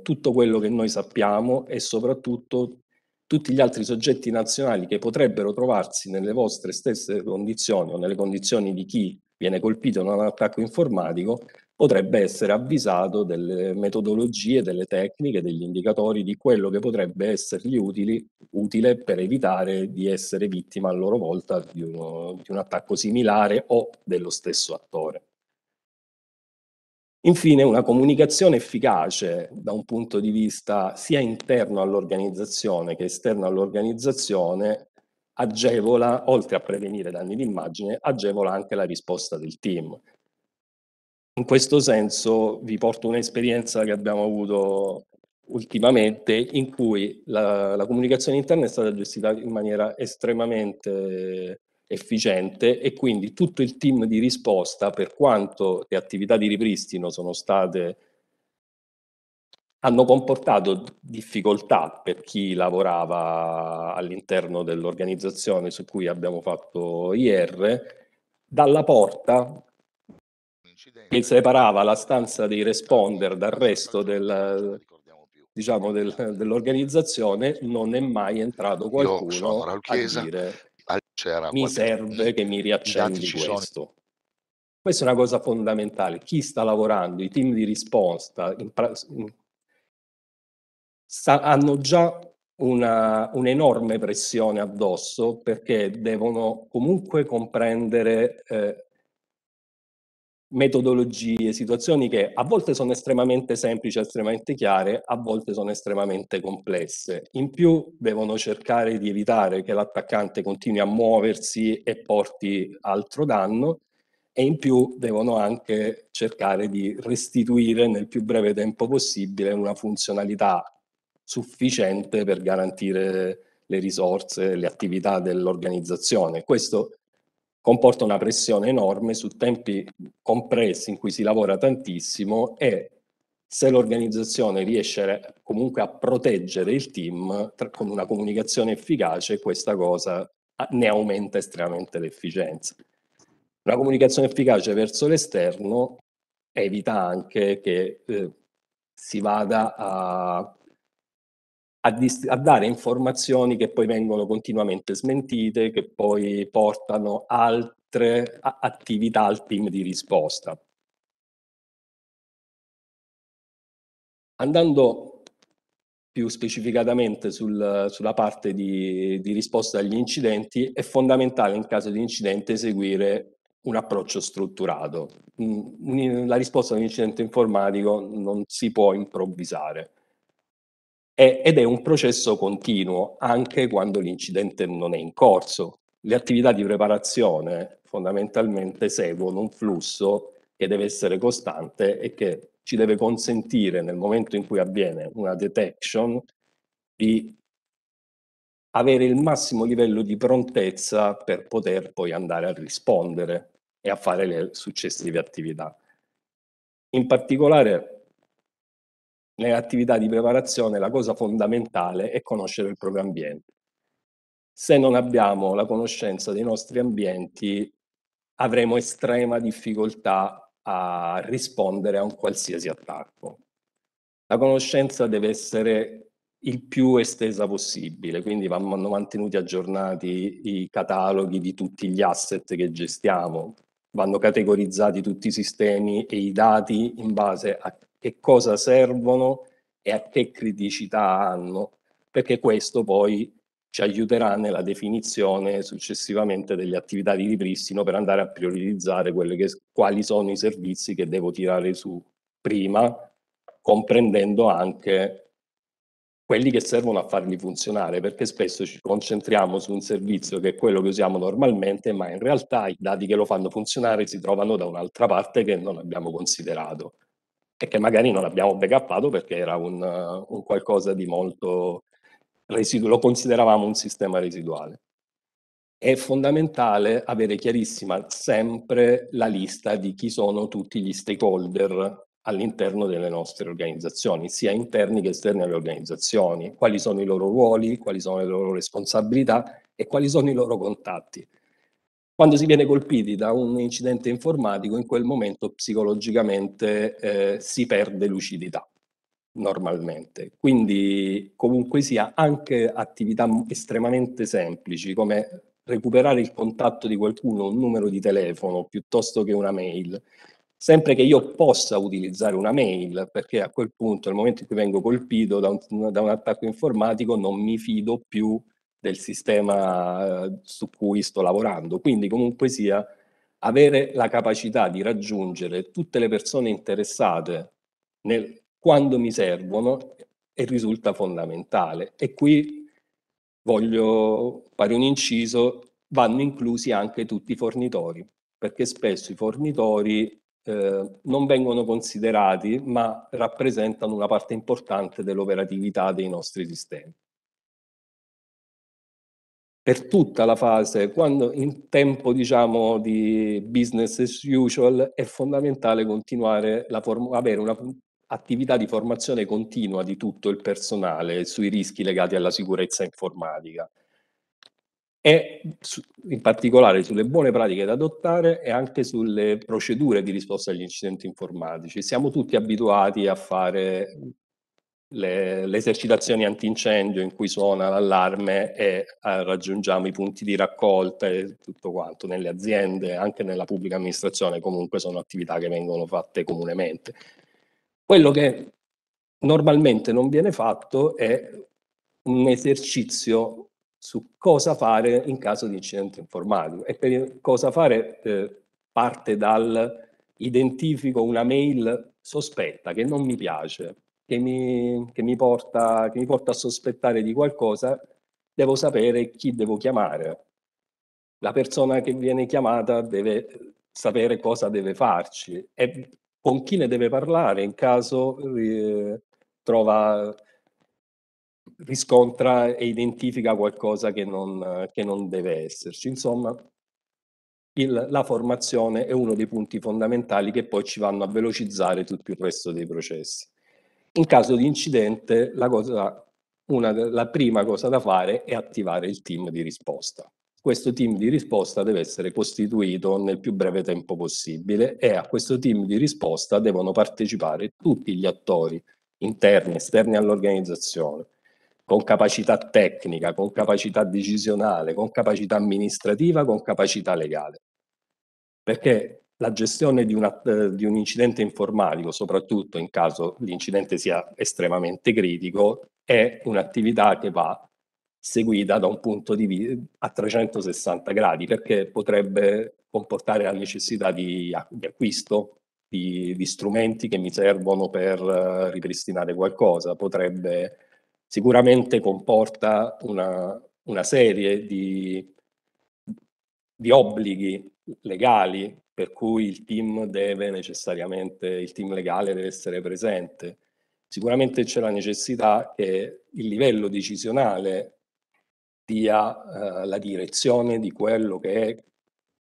tutto quello che noi sappiamo e soprattutto tutti gli altri soggetti nazionali che potrebbero trovarsi nelle vostre stesse condizioni o nelle condizioni di chi viene colpito da un attacco informatico potrebbe essere avvisato delle metodologie, delle tecniche, degli indicatori di quello che potrebbe essergli utili, utile per evitare di essere vittima a loro volta di, uno, di un attacco similare o dello stesso attore. Infine, una comunicazione efficace da un punto di vista sia interno all'organizzazione che esterno all'organizzazione agevola, oltre a prevenire danni d'immagine, agevola anche la risposta del team. In questo senso vi porto un'esperienza che abbiamo avuto ultimamente in cui la, la comunicazione interna è stata gestita in maniera estremamente efficiente e quindi tutto il team di risposta, per quanto le attività di ripristino sono state hanno comportato difficoltà per chi lavorava all'interno dell'organizzazione su cui abbiamo fatto IR, dalla porta che separava la stanza dei responder dal resto del, diciamo, del, dell'organizzazione non è mai entrato qualcuno Io sono a c'era. Mi serve che mi riaccendi questo. Questa è una cosa fondamentale. Chi sta lavorando, i team di risposta, pra- sa- hanno già una, un'enorme pressione addosso perché devono comunque comprendere eh, metodologie, situazioni che a volte sono estremamente semplici, estremamente chiare, a volte sono estremamente complesse. In più devono cercare di evitare che l'attaccante continui a muoversi e porti altro danno e in più devono anche cercare di restituire nel più breve tempo possibile una funzionalità sufficiente per garantire le risorse, le attività dell'organizzazione. Questo comporta una pressione enorme su tempi compressi in cui si lavora tantissimo e se l'organizzazione riesce comunque a proteggere il team tra, con una comunicazione efficace, questa cosa ne aumenta estremamente l'efficienza. Una comunicazione efficace verso l'esterno evita anche che eh, si vada a a, dist- a dare informazioni che poi vengono continuamente smentite, che poi portano altre a- attività al team di risposta. Andando più specificatamente sul, sulla parte di, di, risposta agli incidenti, è fondamentale in caso di incidente eseguire un approccio strutturato. La risposta ad un incidente informatico non si può improvvisare è, ed è un processo continuo anche quando l'incidente non è in corso. Le attività di preparazione fondamentalmente seguono un flusso che deve essere costante e che ci deve consentire nel momento in cui avviene una detection di avere il massimo livello di prontezza per poter poi andare a rispondere e a fare le successive attività. In particolare nell'attività di preparazione la cosa fondamentale è conoscere il proprio ambiente. Se non abbiamo la conoscenza dei nostri ambienti, avremo estrema difficoltà a rispondere a un qualsiasi attacco. La conoscenza deve essere il più estesa possibile, quindi vanno mantenuti aggiornati i cataloghi di tutti gli asset che gestiamo, vanno categorizzati tutti i sistemi e i dati in base a che cosa servono e a che criticità hanno, perché questo poi ci aiuterà nella definizione successivamente delle attività di ripristino per andare a priorizzare che, quali sono i servizi che devo tirare su prima, comprendendo anche quelli che servono a farli funzionare, perché spesso ci concentriamo su un servizio che è quello che usiamo normalmente, ma in realtà i dati che lo fanno funzionare si trovano da un'altra parte che non abbiamo considerato e che magari non abbiamo backuppato perché era un, un qualcosa di molto residuo, lo consideravamo un sistema residuale. È fondamentale avere chiarissima sempre la lista di chi sono tutti gli stakeholder all'interno delle nostre organizzazioni, sia interni che esterni alle organizzazioni, quali sono i loro ruoli, quali sono le loro responsabilità e quali sono i loro contatti. Quando si viene colpiti da un incidente informatico, in quel momento psicologicamente eh, si perde lucidità, normalmente. Quindi comunque sia anche attività estremamente semplici, come recuperare il contatto di qualcuno, un numero di telefono, piuttosto che una mail, sempre che io possa utilizzare una mail, perché a quel punto, nel momento in cui vengo colpito da un, da un attacco informatico, non mi fido più del sistema eh, su cui sto lavorando. Quindi comunque sia avere la capacità di raggiungere tutte le persone interessate nel, quando mi servono e eh, risulta fondamentale. E qui voglio fare un inciso, vanno inclusi anche tutti i fornitori, perché spesso i fornitori eh, non vengono considerati, ma rappresentano una parte importante dell'operatività dei nostri sistemi per tutta la fase, quando in tempo diciamo di business as usual è fondamentale continuare la form- avere un'attività di formazione continua di tutto il personale sui rischi legati alla sicurezza informatica e su, in particolare sulle buone pratiche da adottare e anche sulle procedure di risposta agli incidenti informatici. Siamo tutti abituati a fare le, le esercitazioni antincendio in cui suona l'allarme e eh, raggiungiamo i punti di raccolta e tutto quanto nelle aziende, anche nella pubblica amministrazione, comunque sono attività che vengono fatte comunemente. Quello che normalmente non viene fatto è un esercizio su cosa fare in caso di incidente informatico e per cosa fare eh, parte dal identifico una mail sospetta che non mi piace, che mi, che, mi porta, che mi porta a sospettare di qualcosa, devo sapere chi devo chiamare. La persona che viene chiamata deve sapere cosa deve farci e con chi ne deve parlare in caso eh, trova, riscontra e identifica qualcosa che non, che non deve esserci. Insomma, il, la formazione è uno dei punti fondamentali che poi ci vanno a velocizzare tutto il resto dei processi. In caso di incidente, la, cosa, una, la prima cosa da fare è attivare il team di risposta questo team di risposta deve essere costituito nel più breve tempo possibile e a questo team di risposta devono partecipare tutti gli attori interni, e esterni all'organizzazione, con capacità tecnica, con capacità decisionale, con capacità amministrativa, con capacità legale. Perché la gestione di, una, eh, di, un incidente informatico, soprattutto in caso l'incidente sia estremamente critico, è un'attività che va seguita da un punto di vista a 360 gradi perché potrebbe comportare la necessità di, di acquisto di, di, strumenti che mi servono per eh, ripristinare qualcosa, potrebbe sicuramente comporta una, una serie di, di obblighi legali per cui il team deve necessariamente, il team legale deve essere presente. Sicuramente c'è la necessità che il livello decisionale dia eh, la direzione di quello che è,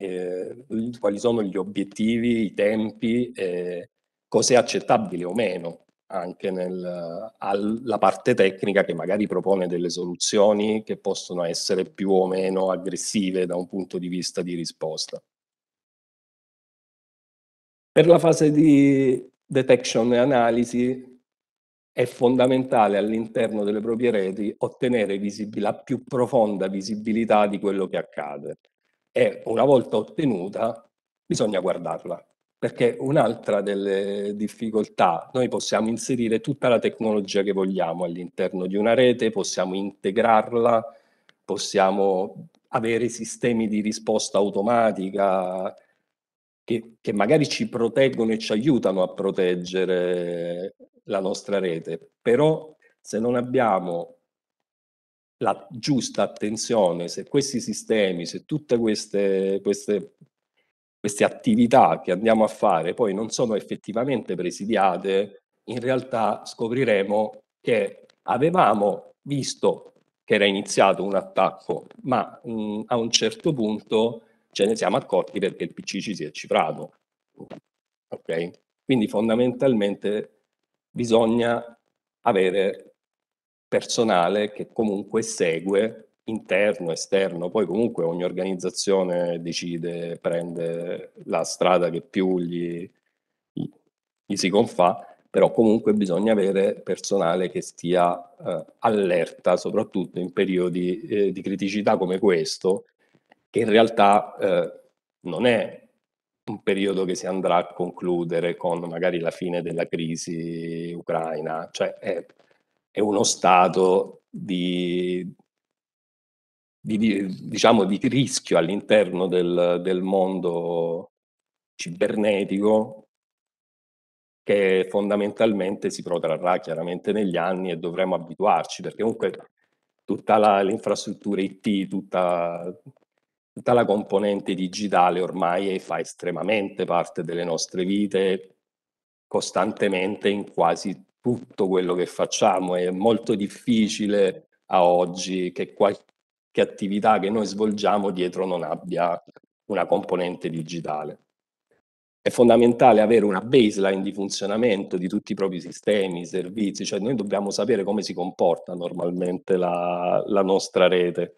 eh, quali sono gli obiettivi, i tempi, eh, cos'è accettabile o meno anche nel, alla parte tecnica che magari propone delle soluzioni che possono essere più o meno aggressive da un punto di vista di risposta. Per la fase di detection e analisi è fondamentale all'interno delle proprie reti ottenere la più profonda visibilità di quello che accade e una volta ottenuta bisogna guardarla perché un'altra delle difficoltà, noi possiamo inserire tutta la tecnologia che vogliamo all'interno di una rete, possiamo integrarla, possiamo avere sistemi di risposta automatica, che, che magari ci proteggono e ci aiutano a proteggere la nostra rete, però se non abbiamo la giusta attenzione, se questi sistemi, se tutte queste, queste, queste attività che andiamo a fare poi non sono effettivamente presidiate, in realtà scopriremo che avevamo visto che era iniziato un attacco, ma mh, a un certo punto ce ne siamo accorti perché il PC ci si è cifrato. Okay? Quindi fondamentalmente bisogna avere personale che comunque segue interno, esterno, poi comunque ogni organizzazione decide, prende la strada che più gli, gli, gli si confà, però comunque bisogna avere personale che stia eh, allerta, soprattutto in periodi eh, di criticità come questo, che in realtà eh, non è un periodo che si andrà a concludere con magari la fine della crisi ucraina, cioè è, è uno stato di, di, di, diciamo, di rischio all'interno del, del mondo cibernetico che fondamentalmente si protrarrà chiaramente negli anni e dovremo abituarci, perché comunque tutta la, l'infrastruttura IT, tutta, tutta la componente digitale ormai fa estremamente parte delle nostre vite costantemente in quasi tutto quello che facciamo. È molto difficile a oggi che qualche attività che noi svolgiamo dietro non abbia una componente digitale. È fondamentale avere una baseline di funzionamento di tutti i propri sistemi, servizi, cioè noi dobbiamo sapere come si comporta normalmente la, la nostra rete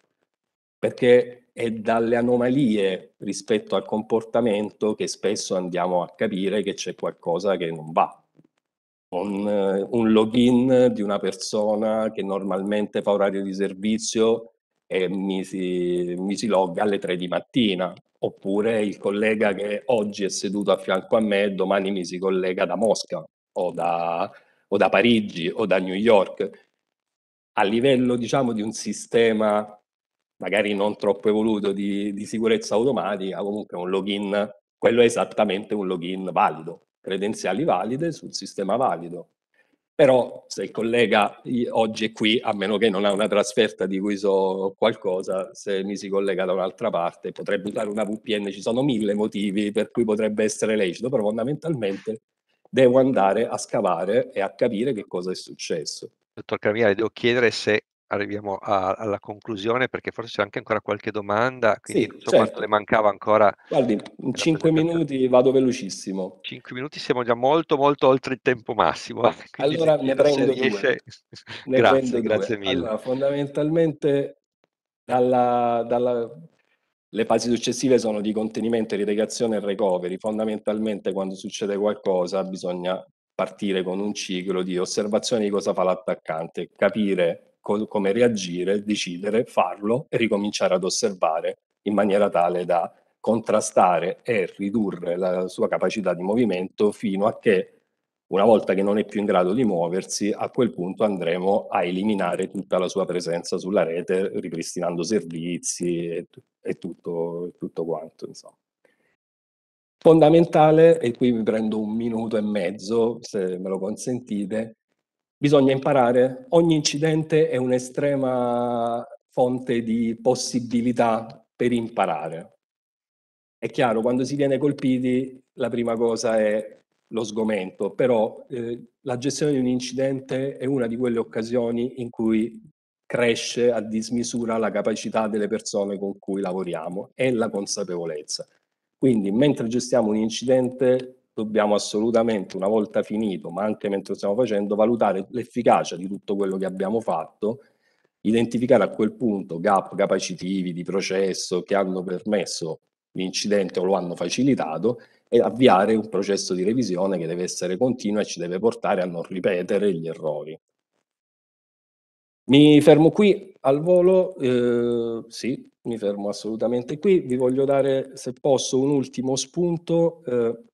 perché è dalle anomalie rispetto al comportamento che spesso andiamo a capire che c'è qualcosa che non va. Un, eh, un login di una persona che normalmente fa orario di servizio e mi si, mi si logga alle 3 di mattina, oppure il collega che oggi è seduto a fianco a me domani mi si collega da Mosca o da, o da Parigi o da New York. A livello diciamo di un sistema magari non troppo evoluto di, di sicurezza automatica, comunque un login, quello è esattamente un login valido, credenziali valide sul sistema valido. Però se il collega oggi è qui, a meno che non ha una trasferta di cui so qualcosa, se mi si collega da un'altra parte, potrebbe usare una VPN, ci sono mille motivi per cui potrebbe essere lecito, però fondamentalmente devo andare a scavare e a capire che cosa è successo. Dottor Camigliari, devo chiedere se arriviamo a, alla conclusione perché forse c'è anche ancora qualche domanda, quindi sì, non so certo. quanto le certo. mancava ancora. Guardi, in 5 minuti vado velocissimo. cinque minuti siamo già molto molto oltre il tempo massimo. Eh, allora ne prendo riesce... ne grazie, prendo grazie due. mille. Allora, fondamentalmente dalla, dalla... le fasi successive sono di contenimento, irrigazione e recovery. Fondamentalmente quando succede qualcosa bisogna partire con un ciclo di osservazione di cosa fa l'attaccante, capire co- come reagire, decidere, farlo e ricominciare ad osservare in maniera tale da contrastare e ridurre la sua capacità di movimento fino a che una volta che non è più in grado di muoversi, a quel punto andremo a eliminare tutta la sua presenza sulla rete, ripristinando servizi e, e tutto, tutto, quanto. Insomma. Fondamentale, e qui vi prendo un minuto e mezzo, se me lo consentite, bisogna imparare. Ogni incidente è un'estrema fonte di possibilità per imparare. È chiaro, quando si viene colpiti, la prima cosa è lo sgomento, però eh, la gestione di un incidente è una di quelle occasioni in cui cresce a dismisura la capacità delle persone con cui lavoriamo e la consapevolezza. Quindi mentre gestiamo un incidente dobbiamo assolutamente, una volta finito, ma anche mentre stiamo facendo, valutare l'efficacia di tutto quello che abbiamo fatto, identificare a quel punto gap capacitivi di processo che hanno permesso l'incidente o lo hanno facilitato e avviare un processo di revisione che deve essere continuo e ci deve portare a non ripetere gli errori. Mi fermo qui al volo, eh, sì, mi fermo assolutamente qui, vi voglio dare, se posso, un ultimo spunto. Eh,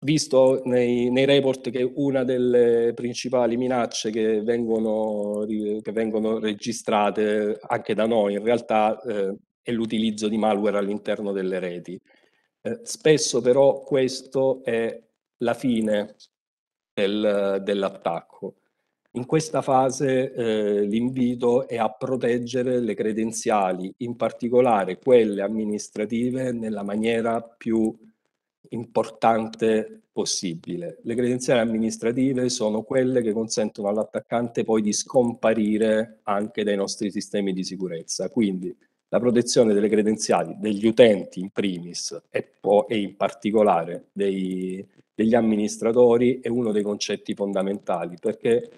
visto nei, nei, report che una delle principali minacce che vengono, che vengono registrate anche da noi in realtà eh, è l'utilizzo di malware all'interno delle reti. Eh, spesso però questo è la fine del, dell'attacco. In questa fase eh, l'invito è a proteggere le credenziali, in particolare quelle amministrative, nella maniera più importante possibile. Le credenziali amministrative sono quelle che consentono all'attaccante poi di scomparire anche dai nostri sistemi di sicurezza. Quindi la protezione delle credenziali degli utenti in primis e, po- e in particolare dei, degli amministratori è uno dei concetti fondamentali perché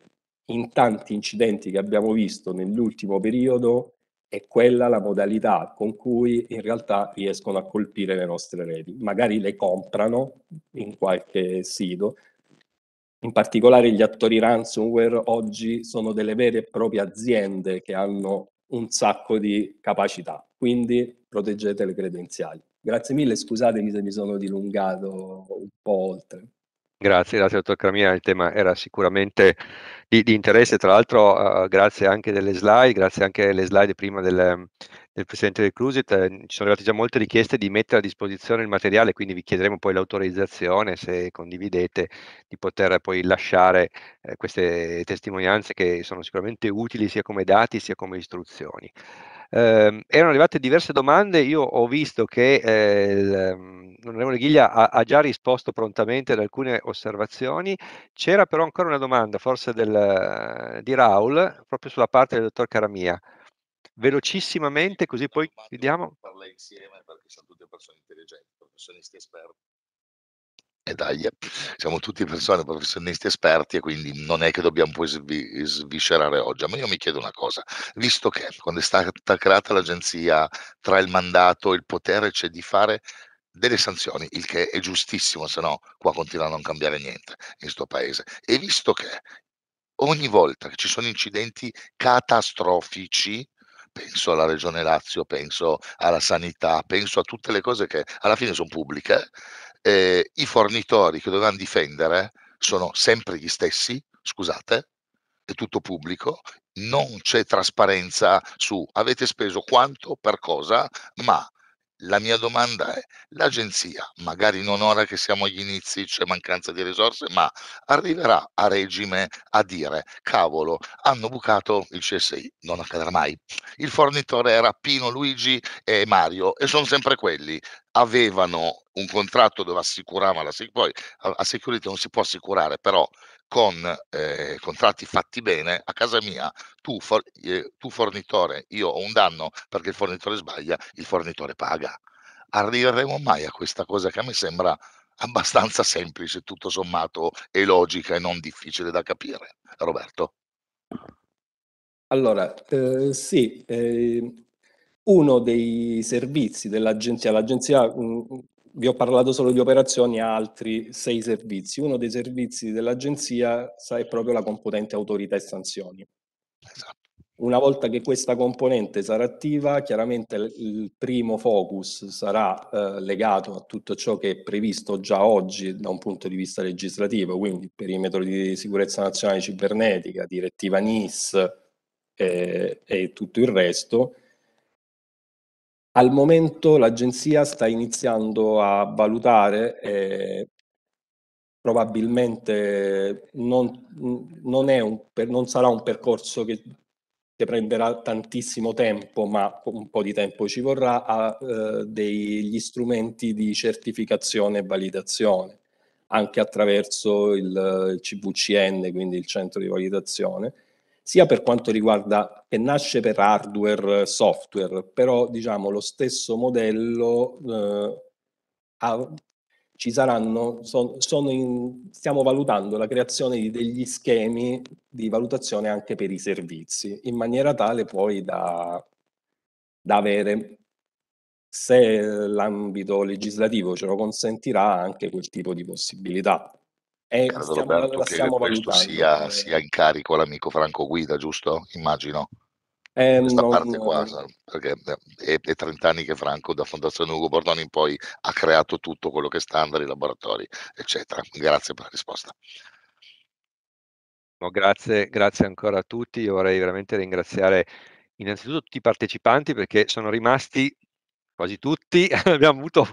in tanti incidenti che abbiamo visto nell'ultimo periodo è quella la modalità con cui in realtà riescono a colpire le nostre reti. Magari le comprano in qualche sito. In particolare gli attori ransomware oggi sono delle vere e proprie aziende che hanno un sacco di capacità, quindi proteggete le credenziali. Grazie mille, scusatemi se mi sono dilungato un po' oltre. Grazie, grazie dottor Cramia, il tema era sicuramente di, di interesse, tra l'altro uh, grazie anche delle slide, grazie anche alle slide prima del, del Presidente del Cruset, eh, ci sono arrivate già molte richieste di mettere a disposizione il materiale, quindi vi chiederemo poi l'autorizzazione, se condividete, di poter poi lasciare eh, queste testimonianze che sono sicuramente utili sia come dati sia come istruzioni eh, erano arrivate diverse domande, io ho visto che eh, mm, l'onorevole Ghiglia ha, ha, già risposto prontamente ad alcune osservazioni, c'era però ancora una domanda forse del, eh, di Raul proprio sulla parte del dottor Caramia. Velocissimamente, così poi vediamo. Parla insieme perché sono tutte persone intelligenti, professionisti esperti e dai, eh, siamo tutti persone, professionisti esperti e quindi non è che dobbiamo poi svi- sviscerare oggi. Ma io mi chiedo una cosa, visto che quando è stata creata l'agenzia tra il mandato e il potere c'è di fare delle sanzioni, il che è giustissimo, se no qua continua a non cambiare niente in questo paese. E visto che ogni volta che ci sono incidenti catastrofici, penso alla Regione Lazio, penso alla sanità, penso a tutte le cose che alla fine sono pubbliche, eh, i fornitori che dovevano difendere sono sempre gli stessi, scusate, è tutto pubblico, non c'è trasparenza su avete speso quanto per cosa, ma la mia domanda è, l'agenzia, magari non ora che siamo agli inizi, c'è mancanza di risorse, ma arriverà a regime a dire, cavolo, hanno bucato il CSI, non accadrà mai. Il fornitore era Pino, Luigi e Mario e sono sempre quelli, avevano un contratto dove assicurava la poi a security non si può assicurare però con eh, contratti fatti bene a casa mia tu, for, eh, tu fornitore io ho un danno perché il fornitore sbaglia il fornitore paga arriveremo mai a questa cosa che a me sembra abbastanza semplice tutto sommato e logica e non difficile da capire Roberto allora eh, sì ehm, uno dei servizi dell'agenzia, l'agenzia mm, vi ho parlato solo di operazioni, ha altri sei servizi. Uno dei servizi dell'agenzia è proprio la componente autorità e sanzioni. Esatto. Una volta che questa componente sarà attiva, chiaramente il primo focus sarà eh, legato a tutto ciò che è previsto già oggi da un punto di vista legislativo, quindi perimetro di sicurezza nazionale cibernetica, direttiva NIS eh, e tutto il resto al momento l'agenzia sta iniziando a valutare, eh, probabilmente non, non, è un, non sarà un percorso che, che, prenderà tantissimo tempo, ma un po' di tempo ci vorrà, a eh, degli strumenti di certificazione e validazione, anche attraverso il, il CVCN, quindi il centro di validazione, sia per quanto riguarda che nasce per hardware, eh, software, però diciamo lo stesso modello eh, ha, ci saranno, son, sono in, stiamo valutando la creazione di degli schemi di valutazione anche per i servizi, in maniera tale poi da, da avere, se l'ambito legislativo ce lo consentirà, anche quel tipo di possibilità. E eh, Caro stiamo, Roberto, stiamo che questo sia, eh. sia, in carico l'amico Franco Guida, giusto? Immagino. Eh, questa non, parte qua, perché eh, è, è 30 anni che Franco da Fondazione Ugo Bordoni in poi ha creato tutto quello che è standard, i laboratori, eccetera. Grazie per la risposta. No, grazie, grazie ancora a tutti. Io vorrei veramente ringraziare innanzitutto tutti i partecipanti perché sono rimasti quasi tutti abbiamo avuto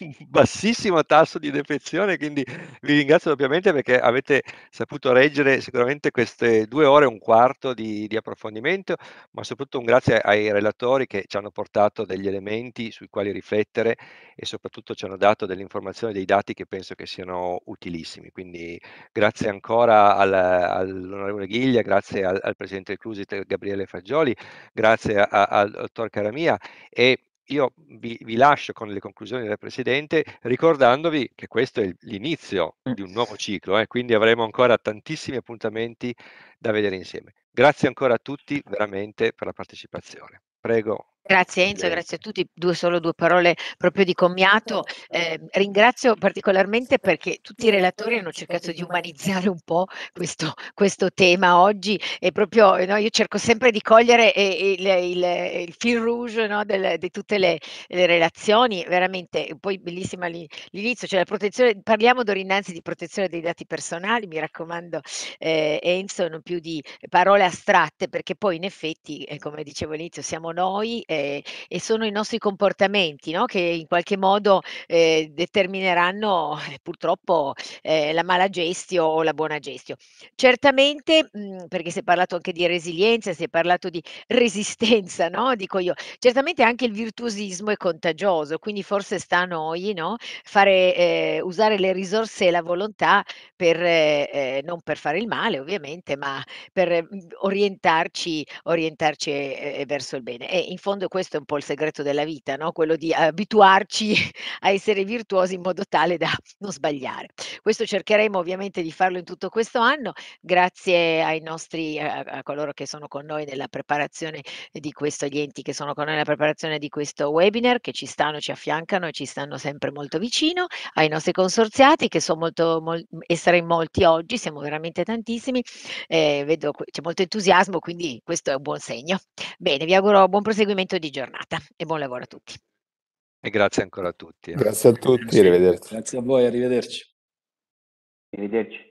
un bassissimo tasso di defezione, quindi vi ringrazio doppiamente perché avete saputo reggere sicuramente queste due ore e un quarto di, di, approfondimento, ma soprattutto un grazie ai relatori che ci hanno portato degli elementi sui quali riflettere e soprattutto ci hanno dato delle informazioni, dei dati che penso che siano utilissimi. Quindi grazie ancora al, all'onorevole Ghiglia, grazie al, al Presidente Clusi Gabriele Fagioli, grazie al dottor Caramia e io vi, vi, lascio con le conclusioni del Presidente ricordandovi che questo è l'inizio mm. di un nuovo ciclo, eh, quindi avremo ancora tantissimi appuntamenti da vedere insieme. Grazie ancora a tutti veramente per la partecipazione. Prego Grazie Enzo, grazie a tutti. Due, solo due parole proprio di commiato. Eh, ringrazio particolarmente perché tutti i relatori hanno cercato di umanizzare un po' questo, questo tema oggi e proprio no, io cerco sempre di cogliere il, il, il fil rouge no, del, di tutte le, le, relazioni, veramente poi bellissima l'inizio, cioè la protezione, parliamo d'ora innanzi di protezione dei dati personali, mi raccomando eh, Enzo, non più di parole astratte perché poi in effetti, eh, come dicevo all'inizio, siamo noi. Eh, eh, e sono i nostri comportamenti no? che in qualche modo eh, determineranno purtroppo eh, la mala gestio o la buona gestio. Certamente, mh, mm, perché si è parlato anche di resilienza, si è parlato di resistenza, no? dico io, certamente anche il virtuosismo è contagioso, quindi forse sta a noi no? Fare, eh, usare le risorse e la volontà per, eh, non per fare il male ovviamente, ma per mm, orientarci, orientarci eh, verso il bene. E in fondo credo questo è un po' il segreto della vita, no? quello di abituarci a essere virtuosi in modo tale da non sbagliare. Questo cercheremo ovviamente di farlo in tutto questo anno, grazie ai nostri, a, coloro che sono con noi nella preparazione di questo, agli enti che sono con noi nella preparazione di questo webinar, che ci stanno, ci affiancano e ci stanno sempre molto vicino, ai nostri consorziati che sono molto, mol, e saremo molti oggi, siamo veramente tantissimi, eh, vedo c'è molto entusiasmo, quindi questo è un buon segno. Bene, vi auguro buon proseguimento proseguimento di giornata e buon lavoro a tutti. E grazie ancora a tutti. Eh. Grazie a tutti, arrivederci. Grazie a voi, arrivederci. Arrivederci.